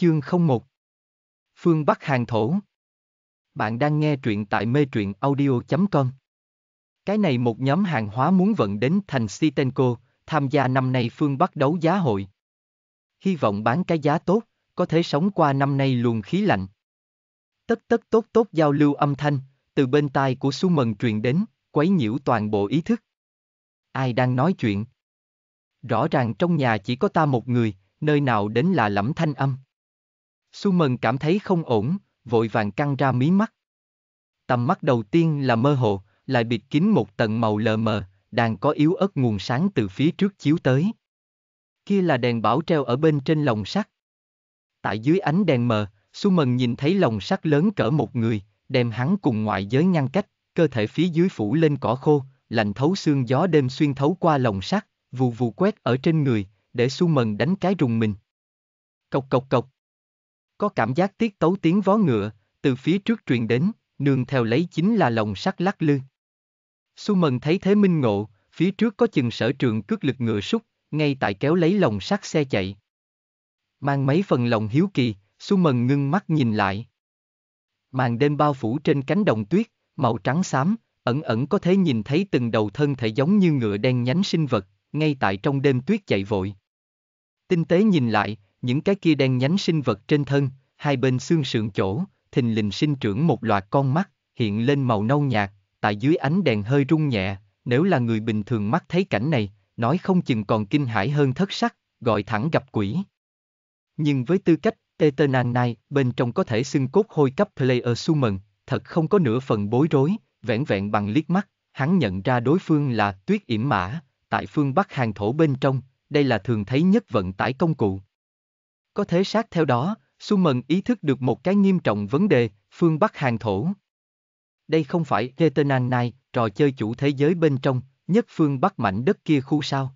Chương 01 Phương Bắc Hàng Thổ Bạn đang nghe truyện tại mê truyện audio.com Cái này một nhóm hàng hóa muốn vận đến thành Sitenco, tham gia năm nay Phương Bắc đấu giá hội. Hy vọng bán cái giá tốt, có thể sống qua năm nay luồng khí lạnh. Tất tất tốt tốt giao lưu âm thanh, từ bên tai của Su Mần truyền đến, quấy nhiễu toàn bộ ý thức. Ai đang nói chuyện? Rõ ràng trong nhà chỉ có ta một người, nơi nào đến là lẫm thanh âm. Su Mần cảm thấy không ổn, vội vàng căng ra mí mắt. Tầm mắt đầu tiên là mơ hồ, lại bịt kín một tầng màu lờ mờ, đang có yếu ớt nguồn sáng từ phía trước chiếu tới. Kia là đèn bảo treo ở bên trên lồng sắt. Tại dưới ánh đèn mờ, Su Mần nhìn thấy lồng sắt lớn cỡ một người, đem hắn cùng ngoại giới ngăn cách, cơ thể phía dưới phủ lên cỏ khô, lạnh thấu xương gió đêm xuyên thấu qua lồng sắt, vù vù quét ở trên người, để Su Mần đánh cái rùng mình. Cộc cộc cộc, có cảm giác tiết tấu tiếng vó ngựa, từ phía trước truyền đến, nương theo lấy chính là lồng sắt lắc lư. Su Mần thấy thế minh ngộ, phía trước có chừng sở trường cước lực ngựa súc, ngay tại kéo lấy lồng sắt xe chạy. Mang mấy phần lòng hiếu kỳ, Su Mần ngưng mắt nhìn lại. Màn đêm bao phủ trên cánh đồng tuyết, màu trắng xám, ẩn ẩn có thể nhìn thấy từng đầu thân thể giống như ngựa đen nhánh sinh vật, ngay tại trong đêm tuyết chạy vội. Tinh tế nhìn lại, những cái kia đen nhánh sinh vật trên thân, hai bên xương sườn chỗ, thình lình sinh trưởng một loạt con mắt, hiện lên màu nâu nhạt, tại dưới ánh đèn hơi rung nhẹ, nếu là người bình thường mắt thấy cảnh này, nói không chừng còn kinh hãi hơn thất sắc, gọi thẳng gặp quỷ. Nhưng với tư cách Eternan này, bên trong có thể xưng cốt hôi cấp Player Summon, thật không có nửa phần bối rối, vẻn vẹn bằng liếc mắt, hắn nhận ra đối phương là Tuyết Yểm Mã, tại phương Bắc Hàng Thổ bên trong, đây là thường thấy nhất vận tải công cụ, có thế sát theo đó, Su Mần ý thức được một cái nghiêm trọng vấn đề, phương Bắc hàng thổ. Đây không phải Eternal Night, trò chơi chủ thế giới bên trong, nhất phương Bắc mảnh đất kia khu sao.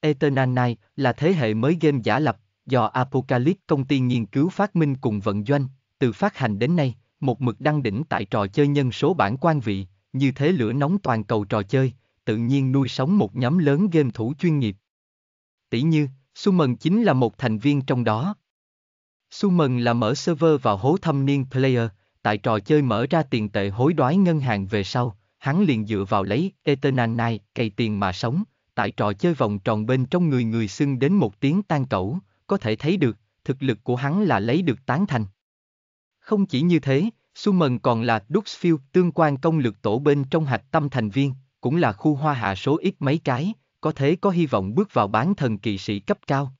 Eternal Night là thế hệ mới game giả lập, do Apocalypse công ty nghiên cứu phát minh cùng vận doanh, từ phát hành đến nay, một mực đăng đỉnh tại trò chơi nhân số bản quan vị, như thế lửa nóng toàn cầu trò chơi, tự nhiên nuôi sống một nhóm lớn game thủ chuyên nghiệp. Tỷ như, Summon chính là một thành viên trong đó. Summon là mở server vào hố thâm niên Player, tại trò chơi mở ra tiền tệ hối đoái ngân hàng về sau, hắn liền dựa vào lấy Eternal Night, cày tiền mà sống, tại trò chơi vòng tròn bên trong người người xưng đến một tiếng tan cẩu, có thể thấy được, thực lực của hắn là lấy được tán thành. Không chỉ như thế, Summon còn là Duxfield tương quan công lực tổ bên trong hạch tâm thành viên, cũng là khu hoa hạ số ít mấy cái, có thế có hy vọng bước vào bán thần kỵ sĩ cấp cao.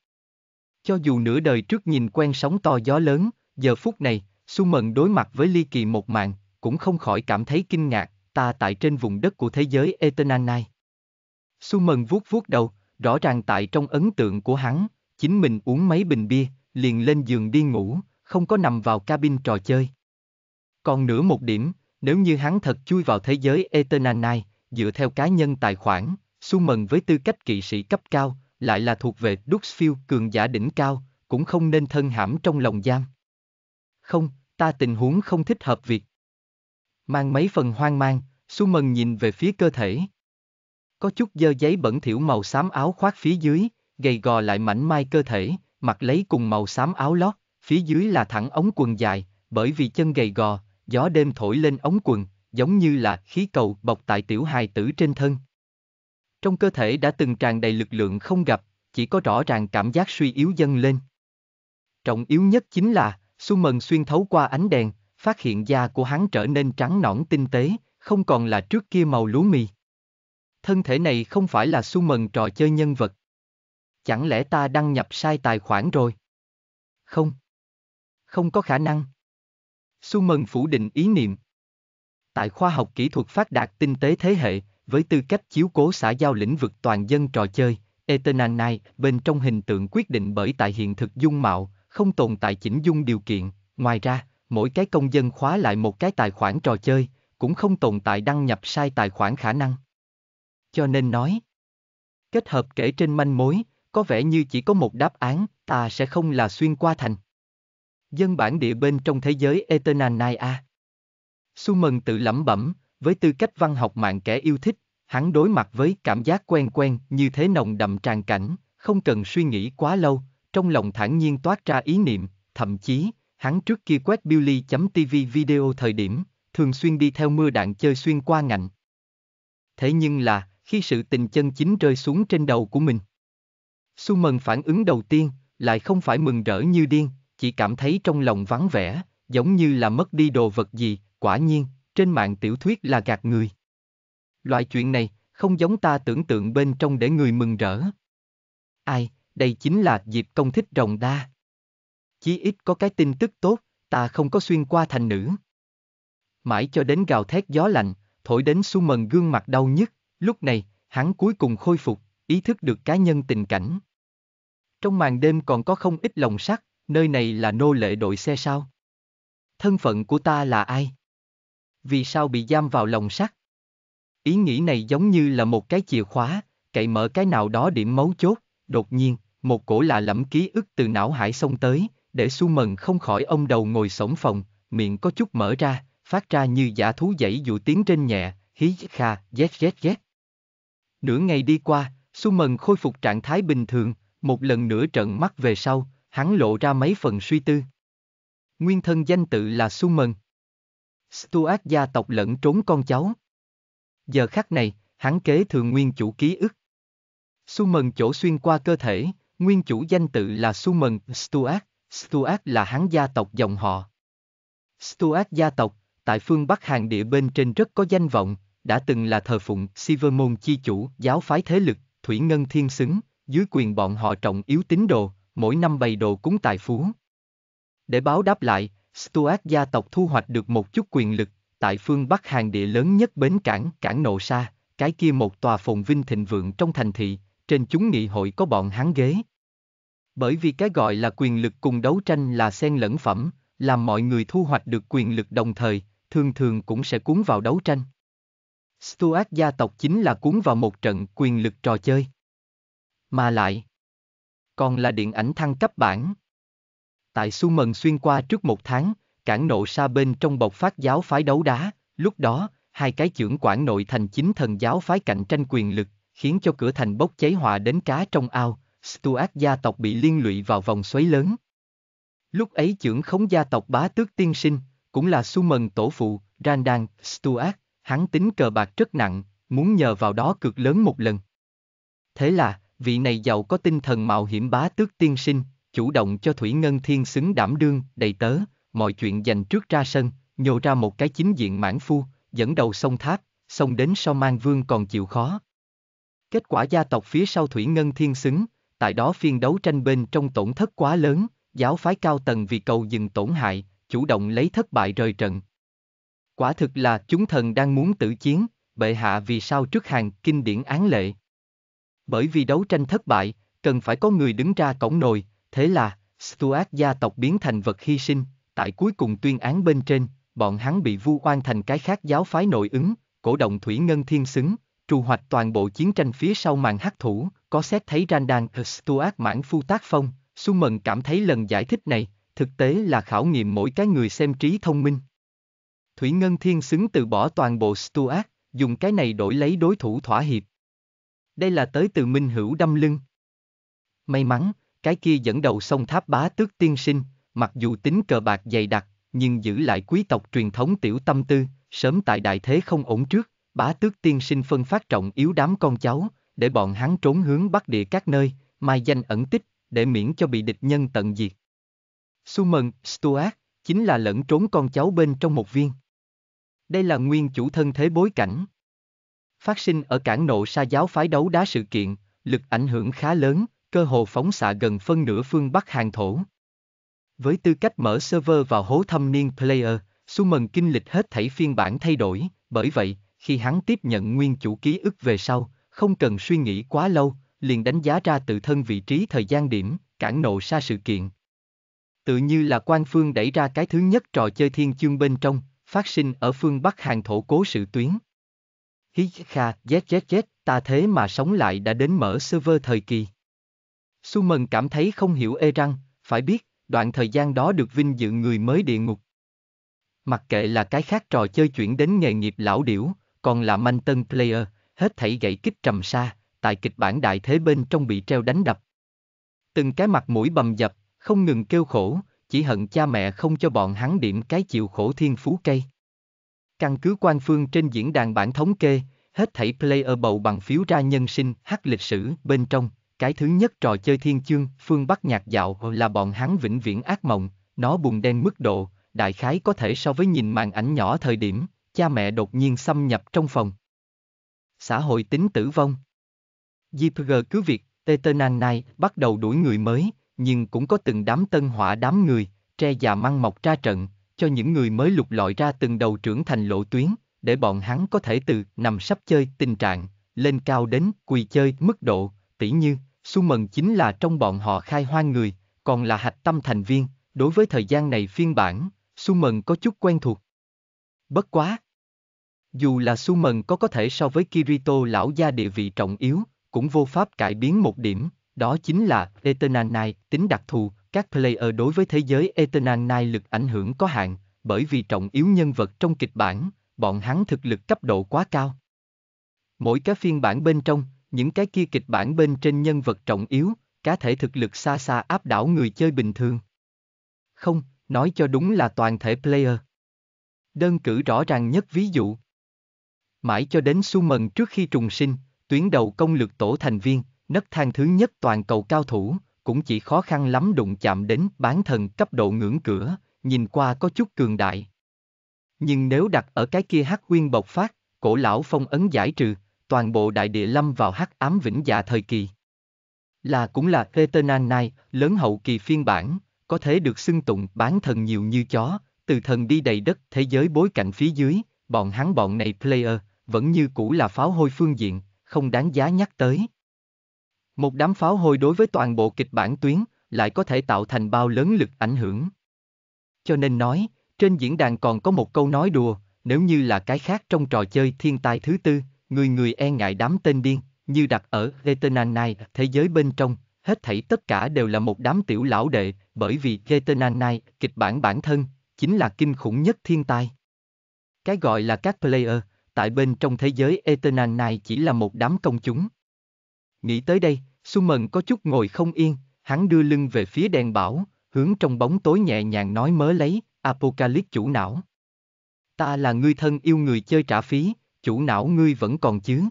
Cho dù nửa đời trước nhìn quen sóng to gió lớn, giờ phút này, Su Mận đối mặt với ly kỳ một mạng, cũng không khỏi cảm thấy kinh ngạc, ta tại trên vùng đất của thế giới Eternal này. Su Mận vuốt vuốt đầu, rõ ràng tại trong ấn tượng của hắn, chính mình uống mấy bình bia, liền lên giường đi ngủ, không có nằm vào cabin trò chơi. Còn nửa một điểm, nếu như hắn thật chui vào thế giới Eternal này, dựa theo cá nhân tài khoản, Summon với tư cách kỵ sĩ cấp cao, lại là thuộc về Duxfield cường giả đỉnh cao, cũng không nên thân hãm trong lòng giam. Không, ta tình huống không thích hợp việc. Mang mấy phần hoang mang, Summon nhìn về phía cơ thể. Có chút dơ giấy bẩn thiểu màu xám áo khoác phía dưới, gầy gò lại mảnh mai cơ thể, mặc lấy cùng màu xám áo lót, phía dưới là thẳng ống quần dài, bởi vì chân gầy gò, gió đêm thổi lên ống quần, giống như là khí cầu bọc tại tiểu hài tử trên thân trong cơ thể đã từng tràn đầy lực lượng không gặp, chỉ có rõ ràng cảm giác suy yếu dâng lên. Trọng yếu nhất chính là, Su Mần xuyên thấu qua ánh đèn, phát hiện da của hắn trở nên trắng nõn tinh tế, không còn là trước kia màu lúa mì. Thân thể này không phải là Su Mần trò chơi nhân vật. Chẳng lẽ ta đăng nhập sai tài khoản rồi? Không. Không có khả năng. Su Mần phủ định ý niệm. Tại khoa học kỹ thuật phát đạt tinh tế thế hệ, với tư cách chiếu cố xã giao lĩnh vực toàn dân trò chơi, Eternal Night bên trong hình tượng quyết định bởi tại hiện thực dung mạo, không tồn tại chỉnh dung điều kiện. Ngoài ra, mỗi cái công dân khóa lại một cái tài khoản trò chơi, cũng không tồn tại đăng nhập sai tài khoản khả năng. Cho nên nói, kết hợp kể trên manh mối, có vẻ như chỉ có một đáp án, ta sẽ không là xuyên qua thành. Dân bản địa bên trong thế giới Eternal Night A. Su Mần tự lẩm bẩm, với tư cách văn học mạng kẻ yêu thích, hắn đối mặt với cảm giác quen quen như thế nồng đậm tràn cảnh, không cần suy nghĩ quá lâu, trong lòng thản nhiên toát ra ý niệm, thậm chí, hắn trước kia quét Billy.tv video thời điểm, thường xuyên đi theo mưa đạn chơi xuyên qua ngạnh. Thế nhưng là, khi sự tình chân chính rơi xuống trên đầu của mình. Su Mần phản ứng đầu tiên, lại không phải mừng rỡ như điên, chỉ cảm thấy trong lòng vắng vẻ, giống như là mất đi đồ vật gì, quả nhiên, trên mạng tiểu thuyết là gạt người. Loại chuyện này, không giống ta tưởng tượng bên trong để người mừng rỡ. Ai, đây chính là dịp công thích rồng đa. Chí ít có cái tin tức tốt, ta không có xuyên qua thành nữ. Mãi cho đến gào thét gió lạnh, thổi đến su mần gương mặt đau nhức, lúc này, hắn cuối cùng khôi phục, ý thức được cá nhân tình cảnh. Trong màn đêm còn có không ít lòng sắt, nơi này là nô lệ đội xe sao? Thân phận của ta là ai? vì sao bị giam vào lồng sắt. Ý nghĩ này giống như là một cái chìa khóa, cậy mở cái nào đó điểm mấu chốt, đột nhiên, một cổ lạ lẫm ký ức từ não hải xông tới, để su mần không khỏi ông đầu ngồi sổng phòng, miệng có chút mở ra, phát ra như giả thú dãy dụ tiếng trên nhẹ, hí kha, zét zét zét. Nửa ngày đi qua, su mần khôi phục trạng thái bình thường, một lần nữa trận mắt về sau, hắn lộ ra mấy phần suy tư. Nguyên thân danh tự là su mần. Stuart gia tộc lẫn trốn con cháu. Giờ khắc này, hắn kế thừa nguyên chủ ký ức. Su mần chỗ xuyên qua cơ thể, nguyên chủ danh tự là Su mần Stuart, Stuart là hắn gia tộc dòng họ. Stuart gia tộc, tại phương Bắc Hàng địa bên trên rất có danh vọng, đã từng là thờ phụng Sivermon chi chủ, giáo phái thế lực, Thủy Ngân Thiên Xứng, dưới quyền bọn họ trọng yếu tín đồ, mỗi năm bày đồ cúng tài phú. Để báo đáp lại, Stuart gia tộc thu hoạch được một chút quyền lực, tại phương Bắc hàng địa lớn nhất bến cảng, cảng Nộ Sa, cái kia một tòa phồn vinh thịnh vượng trong thành thị, trên chúng nghị hội có bọn hắn ghế. Bởi vì cái gọi là quyền lực cùng đấu tranh là xen lẫn phẩm, làm mọi người thu hoạch được quyền lực đồng thời, thường thường cũng sẽ cuốn vào đấu tranh. Stuart gia tộc chính là cuốn vào một trận quyền lực trò chơi. Mà lại, còn là điện ảnh thăng cấp bản tại Su Mần xuyên qua trước một tháng, cản nộ sa bên trong bộc phát giáo phái đấu đá, lúc đó, hai cái trưởng quản nội thành chính thần giáo phái cạnh tranh quyền lực, khiến cho cửa thành bốc cháy họa đến cá trong ao, Stuart gia tộc bị liên lụy vào vòng xoáy lớn. Lúc ấy trưởng khống gia tộc bá tước tiên sinh, cũng là su mần tổ phụ, Randan, Stuart, hắn tính cờ bạc rất nặng, muốn nhờ vào đó cược lớn một lần. Thế là, vị này giàu có tinh thần mạo hiểm bá tước tiên sinh, chủ động cho Thủy Ngân Thiên xứng đảm đương, đầy tớ, mọi chuyện dành trước ra sân, nhô ra một cái chính diện mãn phu, dẫn đầu sông tháp, sông đến sau mang vương còn chịu khó. Kết quả gia tộc phía sau Thủy Ngân Thiên xứng, tại đó phiên đấu tranh bên trong tổn thất quá lớn, giáo phái cao tầng vì cầu dừng tổn hại, chủ động lấy thất bại rời trận. Quả thực là chúng thần đang muốn tử chiến, bệ hạ vì sao trước hàng kinh điển án lệ. Bởi vì đấu tranh thất bại, cần phải có người đứng ra cổng nồi, Thế là, Stuart gia tộc biến thành vật hy sinh, tại cuối cùng tuyên án bên trên, bọn hắn bị vu oan thành cái khác giáo phái nội ứng, cổ động thủy ngân thiên xứng, trù hoạch toàn bộ chiến tranh phía sau màn hắc thủ, có xét thấy Randan Stuart mãn phu tác phong, Su Mần cảm thấy lần giải thích này, thực tế là khảo nghiệm mỗi cái người xem trí thông minh. Thủy Ngân Thiên xứng từ bỏ toàn bộ Stuart, dùng cái này đổi lấy đối thủ thỏa hiệp. Đây là tới từ Minh Hữu đâm lưng. May mắn, cái kia dẫn đầu sông tháp bá tước tiên sinh, mặc dù tính cờ bạc dày đặc, nhưng giữ lại quý tộc truyền thống tiểu tâm tư, sớm tại đại thế không ổn trước, bá tước tiên sinh phân phát trọng yếu đám con cháu, để bọn hắn trốn hướng bắc địa các nơi, mai danh ẩn tích, để miễn cho bị địch nhân tận diệt. Suman, Stuart, chính là lẫn trốn con cháu bên trong một viên. Đây là nguyên chủ thân thế bối cảnh. Phát sinh ở cảng nộ sa giáo phái đấu đá sự kiện, lực ảnh hưởng khá lớn, cơ hồ phóng xạ gần phân nửa phương Bắc hàng thổ. Với tư cách mở server vào hố thâm niên Player, Sumen kinh lịch hết thảy phiên bản thay đổi, bởi vậy, khi hắn tiếp nhận nguyên chủ ký ức về sau, không cần suy nghĩ quá lâu, liền đánh giá ra tự thân vị trí thời gian điểm, cản nộ xa sự kiện. Tự như là quan phương đẩy ra cái thứ nhất trò chơi thiên chương bên trong, phát sinh ở phương Bắc hàng thổ cố sự tuyến. Hí kha, chết chết chết, ta thế mà sống lại đã đến mở server thời kỳ. Su Mần cảm thấy không hiểu ê răng, phải biết, đoạn thời gian đó được vinh dự người mới địa ngục. Mặc kệ là cái khác trò chơi chuyển đến nghề nghiệp lão điểu, còn là manh tân player, hết thảy gậy kích trầm xa, tại kịch bản đại thế bên trong bị treo đánh đập. Từng cái mặt mũi bầm dập, không ngừng kêu khổ, chỉ hận cha mẹ không cho bọn hắn điểm cái chịu khổ thiên phú cây. Căn cứ quan phương trên diễn đàn bản thống kê, hết thảy player bầu bằng phiếu ra nhân sinh, hát lịch sử, bên trong, cái thứ nhất trò chơi thiên chương, phương Bắc nhạc dạo là bọn hắn vĩnh viễn ác mộng, nó bùng đen mức độ, đại khái có thể so với nhìn màn ảnh nhỏ thời điểm, cha mẹ đột nhiên xâm nhập trong phòng. Xã hội tính tử vong Diệp JPG cứ việc, tê tê Tetenan này bắt đầu đuổi người mới, nhưng cũng có từng đám tân hỏa đám người, tre già măng mọc ra trận, cho những người mới lục lọi ra từng đầu trưởng thành lộ tuyến, để bọn hắn có thể từ nằm sắp chơi tình trạng, lên cao đến quỳ chơi mức độ, tỉ như, Sumen chính là trong bọn họ khai hoang người, còn là hạch tâm thành viên, đối với thời gian này phiên bản, Sumen có chút quen thuộc. Bất quá! Dù là Sumen có có thể so với Kirito lão gia địa vị trọng yếu, cũng vô pháp cải biến một điểm, đó chính là Eternal Night tính đặc thù, các player đối với thế giới Eternal Night lực ảnh hưởng có hạn, bởi vì trọng yếu nhân vật trong kịch bản, bọn hắn thực lực cấp độ quá cao. Mỗi cái phiên bản bên trong, những cái kia kịch bản bên trên nhân vật trọng yếu, cá thể thực lực xa xa áp đảo người chơi bình thường. Không, nói cho đúng là toàn thể player. Đơn cử rõ ràng nhất ví dụ. Mãi cho đến su mần trước khi trùng sinh, tuyến đầu công lực tổ thành viên, nấc thang thứ nhất toàn cầu cao thủ, cũng chỉ khó khăn lắm đụng chạm đến bán thần cấp độ ngưỡng cửa, nhìn qua có chút cường đại. Nhưng nếu đặt ở cái kia hắc quyên bộc phát, cổ lão phong ấn giải trừ, toàn bộ đại địa lâm vào hắc ám vĩnh dạ thời kỳ. Là cũng là Eternal Night, lớn hậu kỳ phiên bản, có thể được xưng tụng bán thần nhiều như chó, từ thần đi đầy đất thế giới bối cảnh phía dưới, bọn hắn bọn này player, vẫn như cũ là pháo hôi phương diện, không đáng giá nhắc tới. Một đám pháo hôi đối với toàn bộ kịch bản tuyến, lại có thể tạo thành bao lớn lực ảnh hưởng. Cho nên nói, trên diễn đàn còn có một câu nói đùa, nếu như là cái khác trong trò chơi thiên tai thứ tư, người người e ngại đám tên điên, như đặt ở Retenan Night, thế giới bên trong, hết thảy tất cả đều là một đám tiểu lão đệ, bởi vì Retenan Night, kịch bản bản thân, chính là kinh khủng nhất thiên tai. Cái gọi là các player, tại bên trong thế giới Eternal này chỉ là một đám công chúng. Nghĩ tới đây, Summon có chút ngồi không yên, hắn đưa lưng về phía đèn bảo, hướng trong bóng tối nhẹ nhàng nói mớ lấy, Apocalypse chủ não. Ta là người thân yêu người chơi trả phí, chủ não ngươi vẫn còn chứ?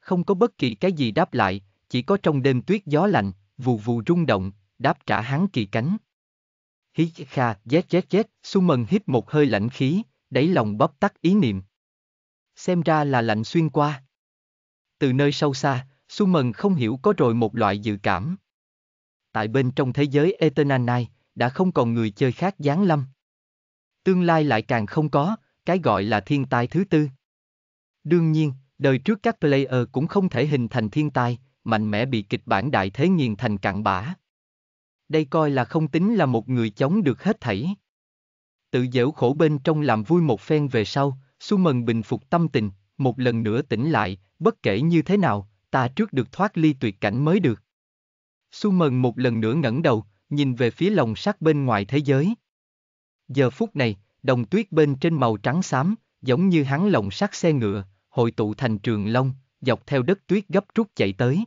Không có bất kỳ cái gì đáp lại, chỉ có trong đêm tuyết gió lạnh, vù vù rung động, đáp trả hắn kỳ cánh. Hí kha, chết chết chết, Su Mần hít một hơi lạnh khí, đẩy lòng bóp tắt ý niệm. Xem ra là lạnh xuyên qua. Từ nơi sâu xa, Su Mần không hiểu có rồi một loại dự cảm. Tại bên trong thế giới Eternal Night, đã không còn người chơi khác giáng lâm. Tương lai lại càng không có, cái gọi là thiên tai thứ tư. Đương nhiên, đời trước các player cũng không thể hình thành thiên tài, mạnh mẽ bị kịch bản đại thế nghiền thành cặn bã. Đây coi là không tính là một người chống được hết thảy. Tự dễu khổ bên trong làm vui một phen về sau, Su Mần bình phục tâm tình, một lần nữa tỉnh lại, bất kể như thế nào, ta trước được thoát ly tuyệt cảnh mới được. Su Mần một lần nữa ngẩng đầu, nhìn về phía lòng sắt bên ngoài thế giới. Giờ phút này, đồng tuyết bên trên màu trắng xám, giống như hắn lồng sắt xe ngựa, hội tụ thành trường long, dọc theo đất tuyết gấp rút chạy tới.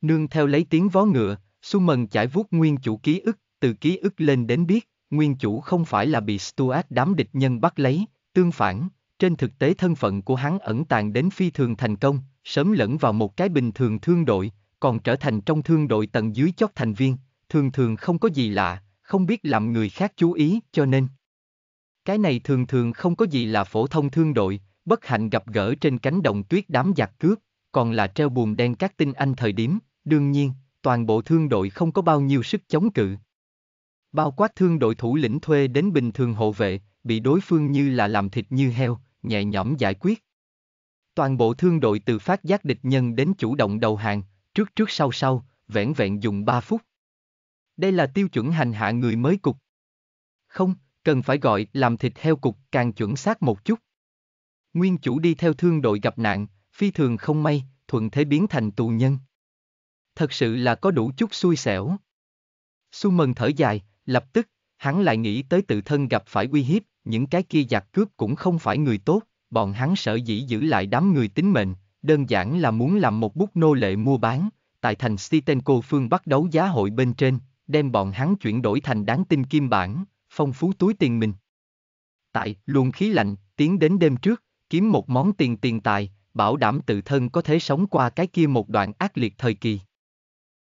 Nương theo lấy tiếng vó ngựa, Su Mần chải vuốt nguyên chủ ký ức, từ ký ức lên đến biết, nguyên chủ không phải là bị Stuart đám địch nhân bắt lấy, tương phản, trên thực tế thân phận của hắn ẩn tàng đến phi thường thành công, sớm lẫn vào một cái bình thường thương đội, còn trở thành trong thương đội tầng dưới chót thành viên, thường thường không có gì lạ, không biết làm người khác chú ý, cho nên. Cái này thường thường không có gì là phổ thông thương đội, bất hạnh gặp gỡ trên cánh đồng tuyết đám giặc cướp, còn là treo buồn đen các tinh anh thời điểm, đương nhiên, toàn bộ thương đội không có bao nhiêu sức chống cự. Bao quát thương đội thủ lĩnh thuê đến bình thường hộ vệ, bị đối phương như là làm thịt như heo, nhẹ nhõm giải quyết. Toàn bộ thương đội từ phát giác địch nhân đến chủ động đầu hàng, trước trước sau sau, vẹn vẹn dùng 3 phút. Đây là tiêu chuẩn hành hạ người mới cục. Không, cần phải gọi làm thịt heo cục càng chuẩn xác một chút nguyên chủ đi theo thương đội gặp nạn, phi thường không may, thuận thế biến thành tù nhân. Thật sự là có đủ chút xui xẻo. Su mần thở dài, lập tức, hắn lại nghĩ tới tự thân gặp phải uy hiếp, những cái kia giặc cướp cũng không phải người tốt, bọn hắn sợ dĩ giữ lại đám người tính mệnh, đơn giản là muốn làm một bút nô lệ mua bán, tại thành Stitenko phương bắt đấu giá hội bên trên, đem bọn hắn chuyển đổi thành đáng tin kim bản, phong phú túi tiền mình. Tại, luồng khí lạnh, tiến đến đêm trước, kiếm một món tiền tiền tài, bảo đảm tự thân có thể sống qua cái kia một đoạn ác liệt thời kỳ.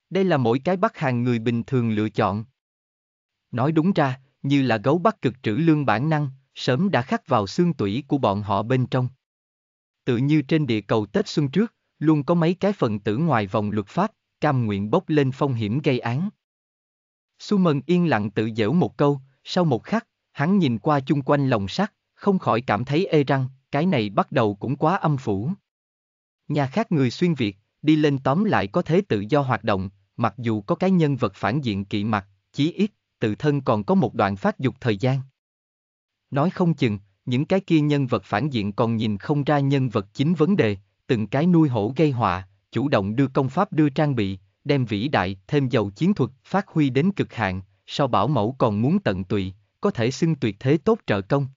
Đây là mỗi cái Bắc hàng người bình thường lựa chọn. Nói đúng ra, như là gấu bắt cực trữ lương bản năng, sớm đã khắc vào xương tủy của bọn họ bên trong. Tự như trên địa cầu Tết xuân trước, luôn có mấy cái phần tử ngoài vòng luật pháp, cam nguyện bốc lên phong hiểm gây án. Su Mần yên lặng tự dễu một câu, sau một khắc, hắn nhìn qua chung quanh lồng sắt, không khỏi cảm thấy ê răng, cái này bắt đầu cũng quá âm phủ. Nhà khác người xuyên Việt, đi lên tóm lại có thế tự do hoạt động, mặc dù có cái nhân vật phản diện kỵ mặt, chí ít, tự thân còn có một đoạn phát dục thời gian. Nói không chừng, những cái kia nhân vật phản diện còn nhìn không ra nhân vật chính vấn đề, từng cái nuôi hổ gây họa, chủ động đưa công pháp đưa trang bị, đem vĩ đại, thêm dầu chiến thuật, phát huy đến cực hạn, sau bảo mẫu còn muốn tận tụy, có thể xưng tuyệt thế tốt trợ công.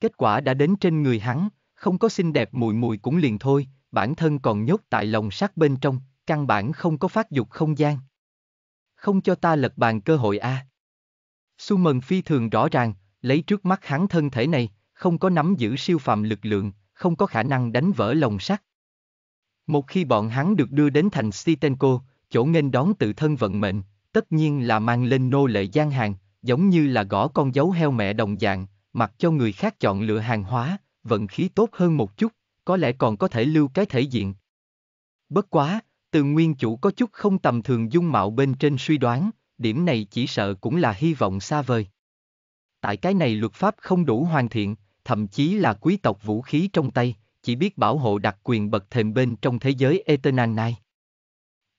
Kết quả đã đến trên người hắn, không có xinh đẹp mùi mùi cũng liền thôi, bản thân còn nhốt tại lòng sắt bên trong, căn bản không có phát dục không gian. Không cho ta lật bàn cơ hội a. À. Su Mần phi thường rõ ràng, lấy trước mắt hắn thân thể này, không có nắm giữ siêu phàm lực lượng, không có khả năng đánh vỡ lồng sắt. Một khi bọn hắn được đưa đến thành Sitenko, chỗ nghênh đón tự thân vận mệnh, tất nhiên là mang lên nô lệ gian hàng, giống như là gõ con dấu heo mẹ đồng dạng, mặc cho người khác chọn lựa hàng hóa, vận khí tốt hơn một chút, có lẽ còn có thể lưu cái thể diện. Bất quá, từ nguyên chủ có chút không tầm thường dung mạo bên trên suy đoán, điểm này chỉ sợ cũng là hy vọng xa vời. Tại cái này luật pháp không đủ hoàn thiện, thậm chí là quý tộc vũ khí trong tay, chỉ biết bảo hộ đặc quyền bậc thềm bên trong thế giới Eternal này.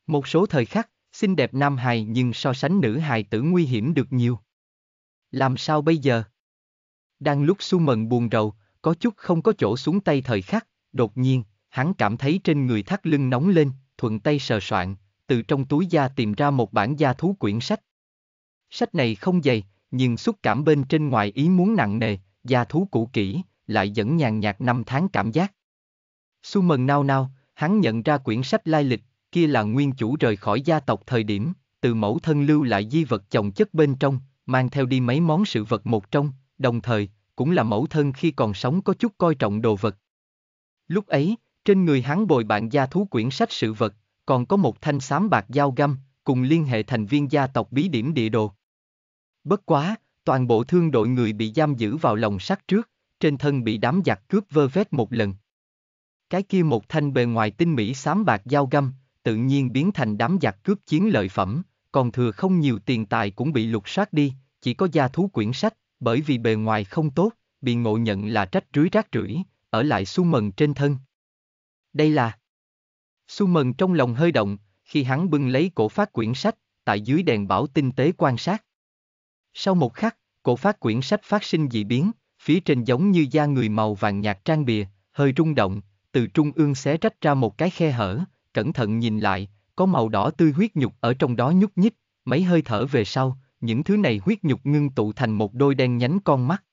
Một số thời khắc, xinh đẹp nam hài nhưng so sánh nữ hài tử nguy hiểm được nhiều. Làm sao bây giờ? Đang lúc su mần buồn rầu, có chút không có chỗ xuống tay thời khắc, đột nhiên, hắn cảm thấy trên người thắt lưng nóng lên, thuận tay sờ soạn, từ trong túi da tìm ra một bản gia thú quyển sách. Sách này không dày, nhưng xúc cảm bên trên ngoài ý muốn nặng nề, gia thú cũ kỹ, lại dẫn nhàn nhạt năm tháng cảm giác. Su mần nao nao, hắn nhận ra quyển sách lai lịch, kia là nguyên chủ rời khỏi gia tộc thời điểm, từ mẫu thân lưu lại di vật chồng chất bên trong, mang theo đi mấy món sự vật một trong, đồng thời, cũng là mẫu thân khi còn sống có chút coi trọng đồ vật. Lúc ấy, trên người hắn bồi bạn gia thú quyển sách sự vật, còn có một thanh xám bạc dao găm, cùng liên hệ thành viên gia tộc bí điểm địa đồ. Bất quá, toàn bộ thương đội người bị giam giữ vào lòng sắt trước, trên thân bị đám giặc cướp vơ vét một lần. Cái kia một thanh bề ngoài tinh mỹ xám bạc dao găm, tự nhiên biến thành đám giặc cướp chiến lợi phẩm, còn thừa không nhiều tiền tài cũng bị lục soát đi, chỉ có gia thú quyển sách, bởi vì bề ngoài không tốt, bị ngộ nhận là trách rưới rác rưởi, ở lại su mần trên thân. Đây là... Su mần trong lòng hơi động, khi hắn bưng lấy cổ phát quyển sách, tại dưới đèn bảo tinh tế quan sát. Sau một khắc, cổ phát quyển sách phát sinh dị biến, phía trên giống như da người màu vàng nhạt trang bìa, hơi rung động, từ trung ương xé rách ra một cái khe hở, cẩn thận nhìn lại, có màu đỏ tươi huyết nhục ở trong đó nhúc nhích, mấy hơi thở về sau, những thứ này huyết nhục ngưng tụ thành một đôi đen nhánh con mắt.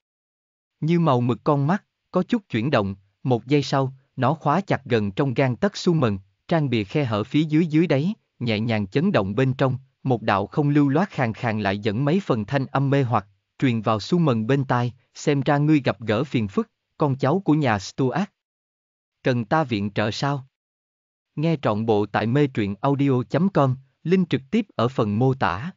Như màu mực con mắt, có chút chuyển động, một giây sau, nó khóa chặt gần trong gan tất su mần, trang bìa khe hở phía dưới dưới đáy, nhẹ nhàng chấn động bên trong, một đạo không lưu loát khàn khàn lại dẫn mấy phần thanh âm mê hoặc, truyền vào su mần bên tai, xem ra ngươi gặp gỡ phiền phức, con cháu của nhà Stuart. Cần ta viện trợ sao? Nghe trọn bộ tại mê truyện audio.com, link trực tiếp ở phần mô tả.